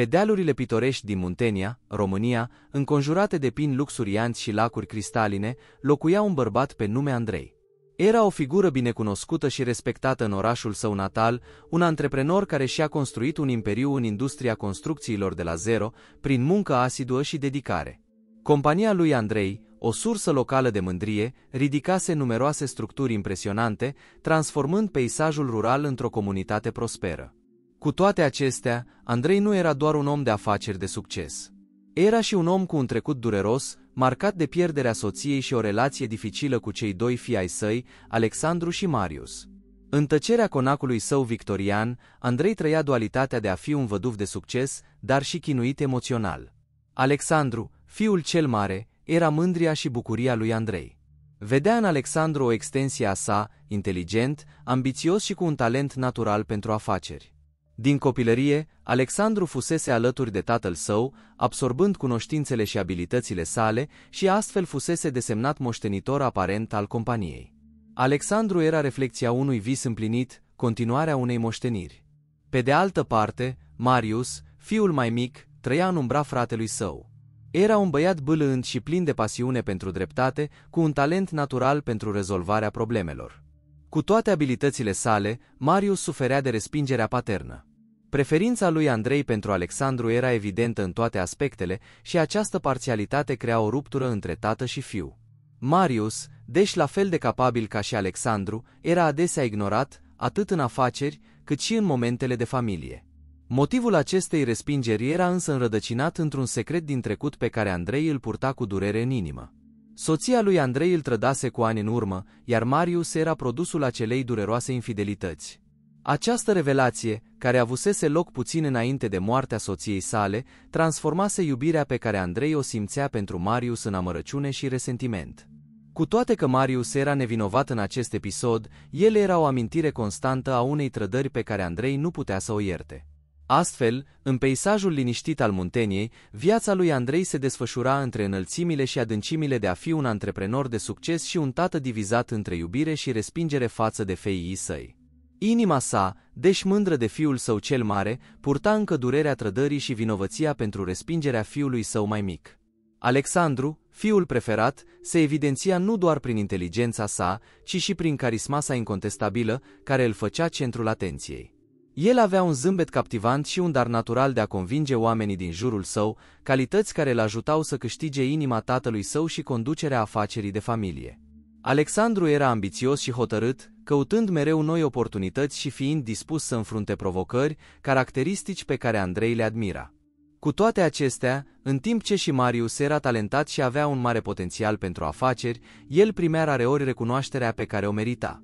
Pe dealurile pitorești din Muntenia, România, înconjurate de pini luxurianți și lacuri cristaline, locuia un bărbat pe nume Andrei. Era o figură binecunoscută și respectată în orașul său natal, un antreprenor care și-a construit un imperiu în industria construcțiilor de la zero, prin muncă asiduă și dedicare. Compania lui Andrei, o sursă locală de mândrie, ridicase numeroase structuri impresionante, transformând peisajul rural într-o comunitate prosperă. Cu toate acestea, Andrei nu era doar un om de afaceri de succes. Era și un om cu un trecut dureros, marcat de pierderea soției și o relație dificilă cu cei doi fii ai săi, Alexandru și Marius. În tăcerea conacului său victorian, Andrei trăia dualitatea de a fi un văduv de succes, dar și chinuit emoțional. Alexandru, fiul cel mare, era mândria și bucuria lui Andrei. Vedea în Alexandru o extensie a sa, inteligent, ambițios și cu un talent natural pentru afaceri. Din copilărie, Alexandru fusese alături de tatăl său, absorbând cunoștințele și abilitățile sale și astfel fusese desemnat moștenitor aparent al companiei. Alexandru era reflecția unui vis împlinit, continuarea unei moșteniri. Pe de altă parte, Marius, fiul mai mic, trăia în umbra fratelui său. Era un băiat bâlând și plin de pasiune pentru dreptate, cu un talent natural pentru rezolvarea problemelor. Cu toate abilitățile sale, Marius suferea de respingerea paternă. Preferința lui Andrei pentru Alexandru era evidentă în toate aspectele și această parțialitate crea o ruptură între tată și fiu. Marius, deși la fel de capabil ca și Alexandru, era adesea ignorat, atât în afaceri, cât și în momentele de familie. Motivul acestei respingeri era însă înrădăcinat într-un secret din trecut pe care Andrei îl purta cu durere în inimă. Soția lui Andrei îl trădase cu ani în urmă, iar Marius era produsul acelei dureroase infidelități. Această revelație, care avusese loc puțin înainte de moartea soției sale, transformase iubirea pe care Andrei o simțea pentru Marius în amărăciune și resentiment. Cu toate că Marius era nevinovat în acest episod, el era o amintire constantă a unei trădări pe care Andrei nu putea să o ierte. Astfel, în peisajul liniștit al munteniei, viața lui Andrei se desfășura între înălțimile și adâncimile de a fi un antreprenor de succes și un tată divizat între iubire și respingere față de feii săi. Inima sa, deși mândră de fiul său cel mare, purta încă durerea trădării și vinovăția pentru respingerea fiului său mai mic. Alexandru, fiul preferat, se evidenția nu doar prin inteligența sa, ci și prin carisma sa incontestabilă, care îl făcea centrul atenției. El avea un zâmbet captivant și un dar natural de a convinge oamenii din jurul său, calități care îl ajutau să câștige inima tatălui său și conducerea afacerii de familie. Alexandru era ambițios și hotărât, căutând mereu noi oportunități și fiind dispus să înfrunte provocări, caracteristici pe care Andrei le admira. Cu toate acestea, în timp ce și Marius era talentat și avea un mare potențial pentru afaceri, el primea rareori recunoașterea pe care o merita.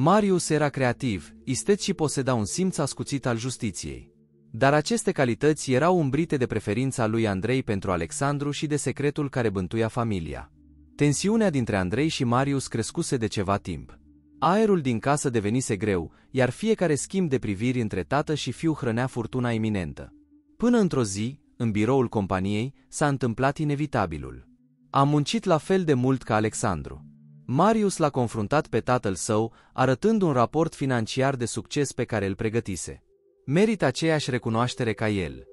Marius era creativ, isteț și poseda un simț ascuțit al justiției. Dar aceste calități erau umbrite de preferința lui Andrei pentru Alexandru și de secretul care bântuia familia. Tensiunea dintre Andrei și Marius crescuse de ceva timp. Aerul din casă devenise greu, iar fiecare schimb de priviri între tată și fiu hrănea furtuna iminentă. Până într-o zi, în biroul companiei, s-a întâmplat inevitabilul. Am muncit la fel de mult ca Alexandru. Marius l-a confruntat pe tatăl său, arătând un raport financiar de succes pe care îl pregătise. Merită aceeași recunoaștere ca el.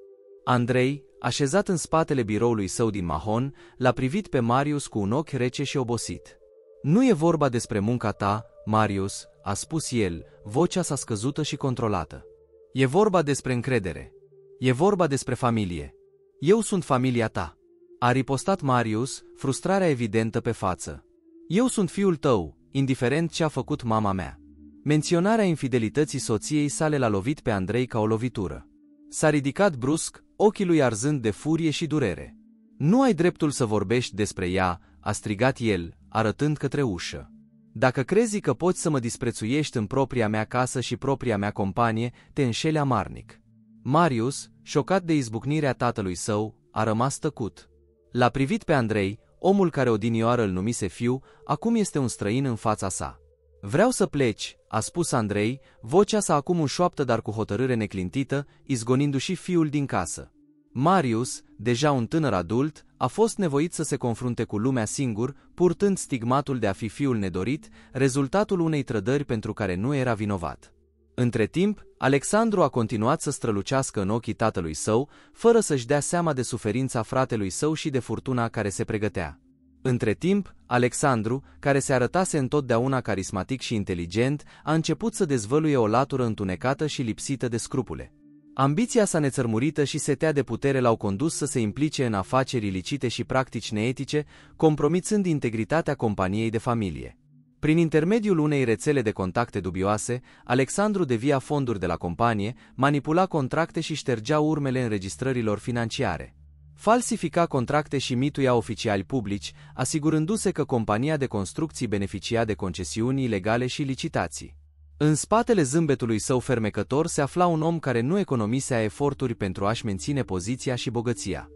Andrei, așezat în spatele biroului său din Mahon, l-a privit pe Marius cu un ochi rece și obosit. Nu e vorba despre munca ta, Marius, a spus el, vocea sa scăzută și controlată. E vorba despre încredere. E vorba despre familie. Eu sunt familia ta. A ripostat Marius, frustrarea evidentă pe față. Eu sunt fiul tău, indiferent ce a făcut mama mea. Menționarea infidelității soției sale l-a lovit pe Andrei ca o lovitură. S-a ridicat brusc, ochii lui arzând de furie și durere. Nu ai dreptul să vorbești despre ea, a strigat el, arătând către ușă. Dacă crezi că poți să mă disprețuiești în propria mea casă și propria mea companie, te înșeli amarnic. Marius, șocat de izbucnirea tatălui său, a rămas tăcut. L-a privit pe Andrei, omul care odinioară îl numise fiu, acum este un străin în fața sa. Vreau să pleci, a spus Andrei, vocea sa acum un șoaptă dar cu hotărâre neclintită, izgonindu-și fiul din casă. Marius, deja un tânăr adult, a fost nevoit să se confrunte cu lumea singur, purtând stigmatul de a fi fiul nedorit, rezultatul unei trădări pentru care nu era vinovat. Între timp, Alexandru a continuat să strălucească în ochii tatălui său, fără să-și dea seama de suferința fratelui său și de furtuna care se pregătea. Între timp, Alexandru, care se arătase întotdeauna carismatic și inteligent, a început să dezvăluie o latură întunecată și lipsită de scrupule. Ambiția sa nețărmurită și setea de putere l-au condus să se implice în afaceri ilicite și practici neetice, compromițând integritatea companiei de familie. Prin intermediul unei rețele de contacte dubioase, Alexandru devia fonduri de la companie, manipula contracte și ștergea urmele înregistrărilor financiare. Falsifica contracte și mituia oficiali publici, asigurându-se că compania de construcții beneficia de concesiuni ilegale și licitații. În spatele zâmbetului său fermecător se afla un om care nu economisea eforturi pentru a-și menține poziția și bogăția.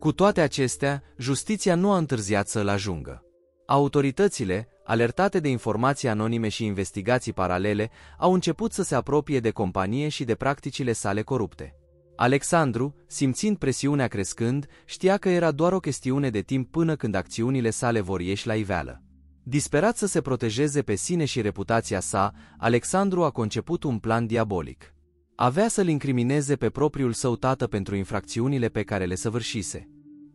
Cu toate acestea, justiția nu a întârziat să-l ajungă. Autoritățile, alertate de informații anonime și investigații paralele, au început să se apropie de companie și de practicile sale corupte. Alexandru, simțind presiunea crescând, știa că era doar o chestiune de timp până când acțiunile sale vor ieși la iveală. Disperat să se protejeze pe sine și reputația sa, Alexandru a conceput un plan diabolic. Avea să-l incrimineze pe propriul său tată pentru infracțiunile pe care le săvârșise.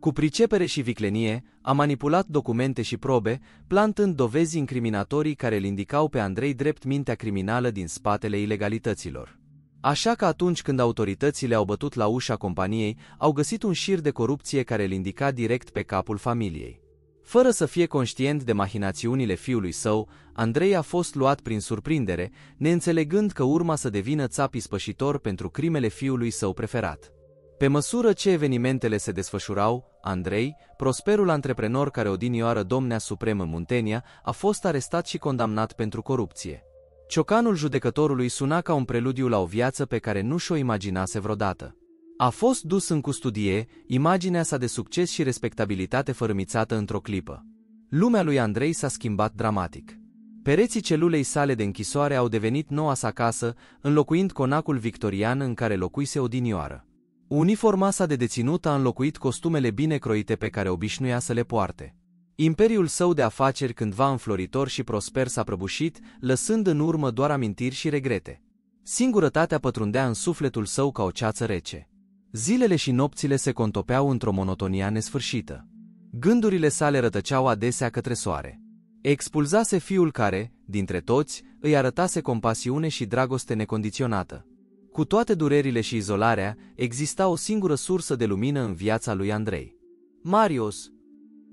Cu pricepere și viclenie, a manipulat documente și probe, plantând dovezi incriminatorii care îl indicau pe Andrei drept mintea criminală din spatele ilegalităților. Așa că atunci când autoritățile au bătut la ușa companiei, au găsit un șir de corupție care îl indica direct pe capul familiei. Fără să fie conștient de mahinațiunile fiului său, Andrei a fost luat prin surprindere, neînțelegând că urma să devină țap ispășitor pentru crimele fiului său preferat. Pe măsură ce evenimentele se desfășurau, Andrei, prosperul antreprenor care odinioară domnea suprem în Muntenia, a fost arestat și condamnat pentru corupție. Ciocanul judecătorului suna ca un preludiu la o viață pe care nu și-o imaginase vreodată. A fost dus în custodie, imaginea sa de succes și respectabilitate fărâmițată într-o clipă. Lumea lui Andrei s-a schimbat dramatic. Pereții celulei sale de închisoare au devenit noua sa casă, înlocuind conacul victorian în care locuise odinioară. Uniforma sa de deținut a înlocuit costumele bine croite pe care obișnuia să le poarte. Imperiul său de afaceri cândva înfloritor și prosper s-a prăbușit, lăsând în urmă doar amintiri și regrete. Singurătatea pătrundea în sufletul său ca o ceață rece. Zilele și nopțile se contopeau într-o monotonia nesfârșită. Gândurile sale rătăceau adesea către soare. Expulzase fiul care, dintre toți, îi arătase compasiune și dragoste necondiționată. Cu toate durerile și izolarea, exista o singură sursă de lumină în viața lui Andrei. Marius,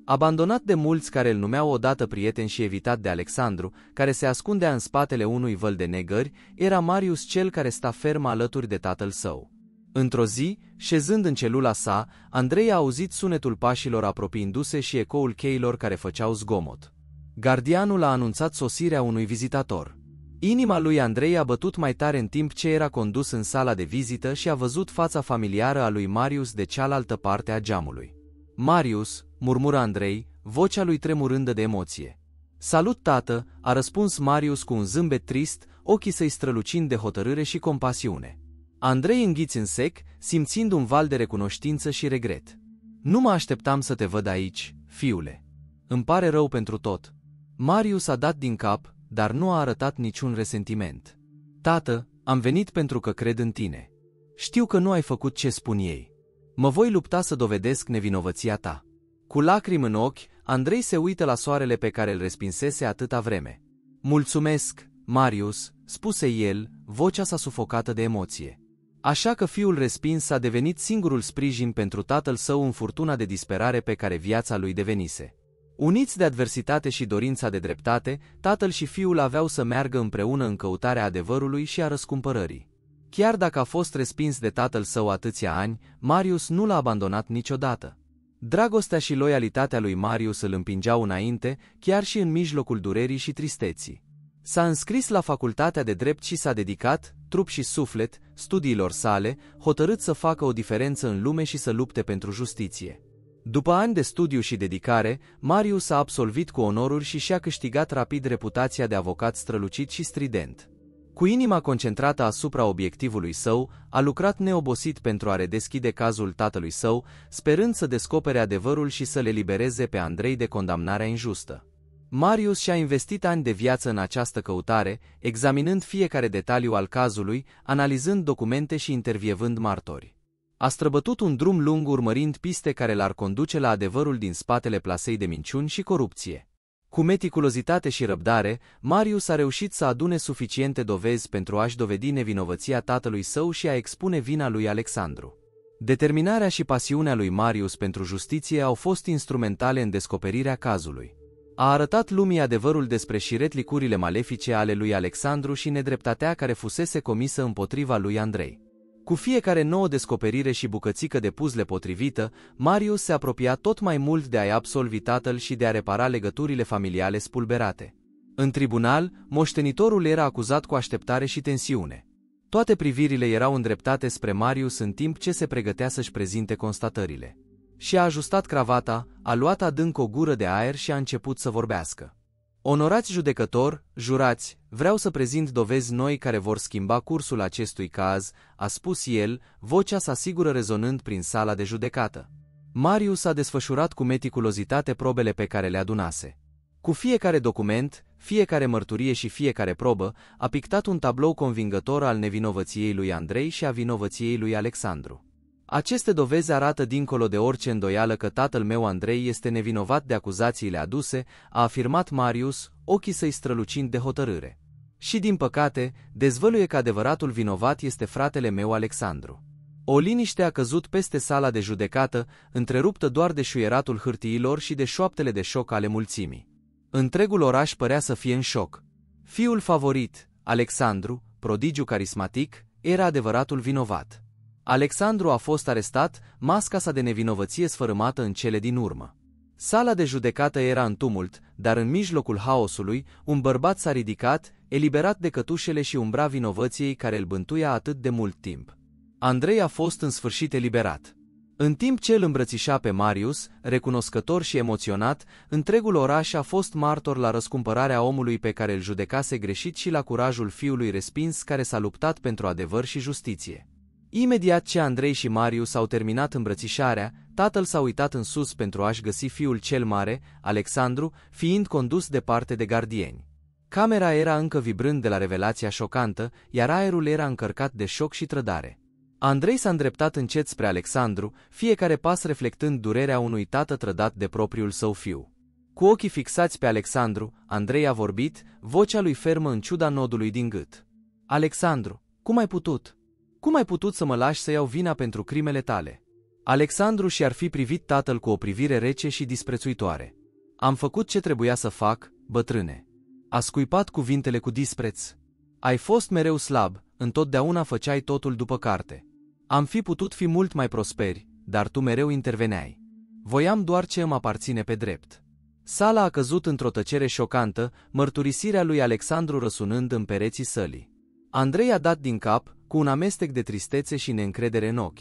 abandonat de mulți care îl numeau odată prieten și evitat de Alexandru, care se ascundea în spatele unui văl de negări, era Marius cel care sta ferm alături de tatăl său. Într-o zi, șezând în celula sa, Andrei a auzit sunetul pașilor apropiindu-se și ecoul cheilor care făceau zgomot. Gardianul a anunțat sosirea unui vizitator. Inima lui Andrei a bătut mai tare în timp ce era condus în sala de vizită și a văzut fața familiară a lui Marius de cealaltă parte a geamului. Marius, murmură Andrei, vocea lui tremurândă de emoție. Salut, tată, a răspuns Marius cu un zâmbet trist, ochii săi strălucind de hotărâre și compasiune. Andrei înghiți în sec, simțind un val de recunoștință și regret. Nu mă așteptam să te văd aici, fiule. Îmi pare rău pentru tot. Marius a dat din cap, dar nu a arătat niciun resentiment. Tată, am venit pentru că cred în tine. Știu că nu ai făcut ce spun ei. Mă voi lupta să dovedesc nevinovăția ta. Cu lacrimi în ochi, Andrei se uită la soarele pe care îl respinsese atâta vreme. Mulțumesc, Marius, spuse el, vocea sa sufocată de emoție. Așa că fiul respins a devenit singurul sprijin pentru tatăl său în furtuna de disperare pe care viața lui devenise. Uniți de adversitate și dorința de dreptate, tatăl și fiul aveau să meargă împreună în căutarea adevărului și a răscumpărării. Chiar dacă a fost respins de tatăl său atâția ani, Marius nu l-a abandonat niciodată. Dragostea și loialitatea lui Marius îl împingeau înainte, chiar și în mijlocul durerii și tristeții. S-a înscris la facultatea de drept și s-a dedicat, trup și suflet, studiilor sale, hotărât să facă o diferență în lume și să lupte pentru justiție. După ani de studiu și dedicare, Marius a absolvit cu onoruri și și-a câștigat rapid reputația de avocat strălucit și strident. Cu inima concentrată asupra obiectivului său, a lucrat neobosit pentru a redeschide cazul tatălui său, sperând să descopere adevărul și să le libereze pe Andrei de condamnarea injustă. Marius și-a investit ani de viață în această căutare, examinând fiecare detaliu al cazului, analizând documente și intervievând martori. A străbătut un drum lung urmărind piste care l-ar conduce la adevărul din spatele plasei de minciuni și corupție. Cu meticulozitate și răbdare, Marius a reușit să adune suficiente dovezi pentru a-și dovedi nevinovăția tatălui său și a expune vina lui Alexandru. Determinarea și pasiunea lui Marius pentru justiție au fost instrumentale în descoperirea cazului. A arătat lumii adevărul despre șiretlicurile malefice ale lui Alexandru și nedreptatea care fusese comisă împotriva lui Andrei. Cu fiecare nouă descoperire și bucățică de puzle potrivită, Marius se apropia tot mai mult de a-i absolvi tatăl și de a repara legăturile familiale spulberate. În tribunal, moștenitorul era acuzat cu așteptare și tensiune. Toate privirile erau îndreptate spre Marius în timp ce se pregătea să-și prezinte constatările. Și-a ajustat cravata, a luat adânc o gură de aer și a început să vorbească. Onorați judecător, jurați, vreau să prezint dovezi noi care vor schimba cursul acestui caz, a spus el, vocea s sigură rezonând prin sala de judecată. Marius a desfășurat cu meticulozitate probele pe care le adunase. Cu fiecare document, fiecare mărturie și fiecare probă, a pictat un tablou convingător al nevinovăției lui Andrei și a vinovăției lui Alexandru. Aceste dovezi arată dincolo de orice îndoială că tatăl meu Andrei este nevinovat de acuzațiile aduse, a afirmat Marius, ochii săi strălucind de hotărâre. Și din păcate, dezvăluie că adevăratul vinovat este fratele meu Alexandru. O liniște a căzut peste sala de judecată, întreruptă doar de șuieratul hârtiilor și de șoaptele de șoc ale mulțimii. Întregul oraș părea să fie în șoc. Fiul favorit, Alexandru, prodigiu carismatic, era adevăratul vinovat. Alexandru a fost arestat, masca sa de nevinovăție sfărâmată în cele din urmă. Sala de judecată era în tumult, dar în mijlocul haosului, un bărbat s-a ridicat, eliberat de cătușele și umbra vinovăției care îl bântuia atât de mult timp. Andrei a fost în sfârșit eliberat. În timp ce îl îmbrățișa pe Marius, recunoscător și emoționat, întregul oraș a fost martor la răscumpărarea omului pe care îl judecase greșit și la curajul fiului respins care s-a luptat pentru adevăr și justiție. Imediat ce Andrei și Marius au terminat îmbrățișarea, tatăl s-a uitat în sus pentru a-și găsi fiul cel mare, Alexandru, fiind condus departe de gardieni. Camera era încă vibrând de la revelația șocantă, iar aerul era încărcat de șoc și trădare. Andrei s-a îndreptat încet spre Alexandru, fiecare pas reflectând durerea unui tată trădat de propriul său fiu. Cu ochii fixați pe Alexandru, Andrei a vorbit, vocea lui fermă în ciuda nodului din gât. Alexandru, cum ai putut?" Cum ai putut să mă lași să iau vina pentru crimele tale? Alexandru și-ar fi privit tatăl cu o privire rece și disprețuitoare. Am făcut ce trebuia să fac, bătrâne. A scuipat cuvintele cu dispreț. Ai fost mereu slab, întotdeauna făceai totul după carte. Am fi putut fi mult mai prosperi, dar tu mereu interveneai. Voiam doar ce îmi aparține pe drept. Sala a căzut într-o tăcere șocantă, mărturisirea lui Alexandru răsunând în pereții sălii. Andrei a dat din cap, cu un amestec de tristețe și neîncredere în ochi.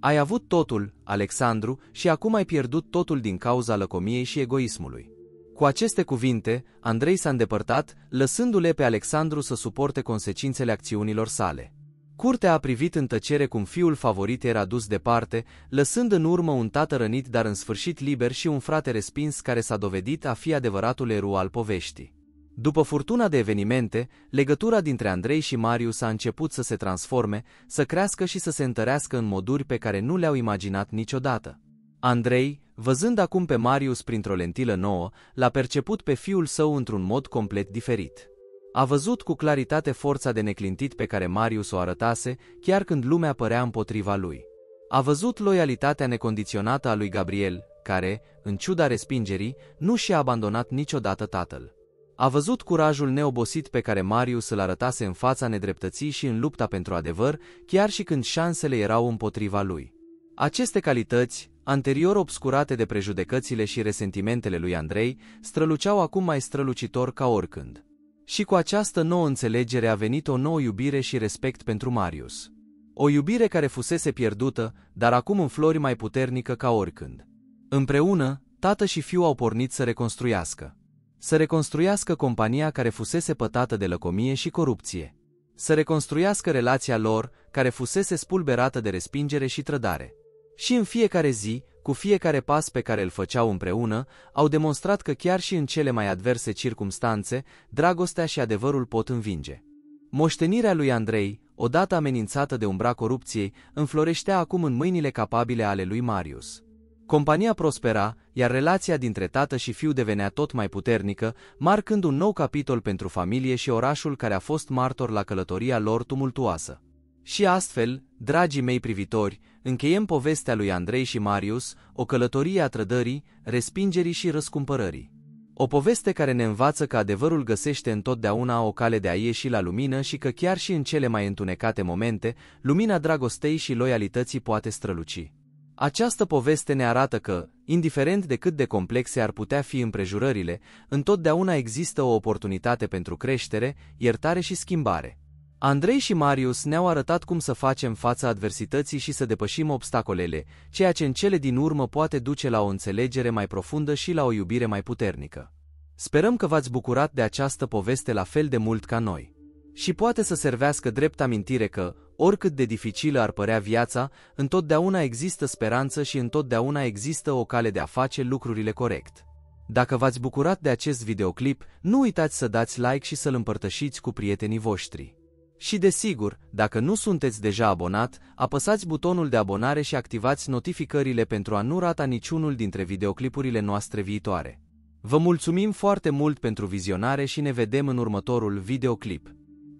Ai avut totul, Alexandru, și acum ai pierdut totul din cauza lăcomiei și egoismului. Cu aceste cuvinte, Andrei s-a îndepărtat, lăsându-le pe Alexandru să suporte consecințele acțiunilor sale. Curtea a privit în tăcere cum fiul favorit era dus departe, lăsând în urmă un tată rănit dar în sfârșit liber și un frate respins care s-a dovedit a fi adevăratul eru al poveștii. După furtuna de evenimente, legătura dintre Andrei și Marius a început să se transforme, să crească și să se întărească în moduri pe care nu le-au imaginat niciodată. Andrei, văzând acum pe Marius printr-o lentilă nouă, l-a perceput pe fiul său într-un mod complet diferit. A văzut cu claritate forța de neclintit pe care Marius o arătase, chiar când lumea părea împotriva lui. A văzut loialitatea necondiționată a lui Gabriel, care, în ciuda respingerii, nu și-a abandonat niciodată tatăl. A văzut curajul neobosit pe care Marius îl arătase în fața nedreptății și în lupta pentru adevăr, chiar și când șansele erau împotriva lui. Aceste calități, anterior obscurate de prejudecățile și resentimentele lui Andrei, străluceau acum mai strălucitor ca oricând. Și cu această nouă înțelegere a venit o nouă iubire și respect pentru Marius. O iubire care fusese pierdută, dar acum în flori mai puternică ca oricând. Împreună, tată și fiu au pornit să reconstruiască. Să reconstruiască compania care fusese pătată de lăcomie și corupție. Să reconstruiască relația lor, care fusese spulberată de respingere și trădare. Și în fiecare zi, cu fiecare pas pe care îl făceau împreună, au demonstrat că chiar și în cele mai adverse circumstanțe, dragostea și adevărul pot învinge. Moștenirea lui Andrei, odată amenințată de umbra corupției, înfloreștea acum în mâinile capabile ale lui Marius. Compania prospera, iar relația dintre tată și fiu devenea tot mai puternică, marcând un nou capitol pentru familie și orașul care a fost martor la călătoria lor tumultuoasă. Și astfel, dragii mei privitori, încheiem povestea lui Andrei și Marius, o călătorie a trădării, respingerii și răscumpărării. O poveste care ne învață că adevărul găsește întotdeauna o cale de a ieși la lumină și că chiar și în cele mai întunecate momente, lumina dragostei și loialității poate străluci. Această poveste ne arată că, indiferent de cât de complexe ar putea fi împrejurările, întotdeauna există o oportunitate pentru creștere, iertare și schimbare. Andrei și Marius ne-au arătat cum să facem fața adversității și să depășim obstacolele, ceea ce în cele din urmă poate duce la o înțelegere mai profundă și la o iubire mai puternică. Sperăm că v-ați bucurat de această poveste la fel de mult ca noi. Și poate să servească drept amintire că, Oricât de dificilă ar părea viața, întotdeauna există speranță și întotdeauna există o cale de a face lucrurile corect. Dacă v-ați bucurat de acest videoclip, nu uitați să dați like și să-l împărtășiți cu prietenii voștri. Și desigur, dacă nu sunteți deja abonat, apăsați butonul de abonare și activați notificările pentru a nu rata niciunul dintre videoclipurile noastre viitoare. Vă mulțumim foarte mult pentru vizionare și ne vedem în următorul videoclip.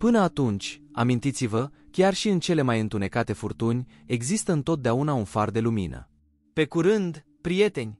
Până atunci, amintiți-vă, chiar și în cele mai întunecate furtuni, există întotdeauna un far de lumină. Pe curând, prieteni!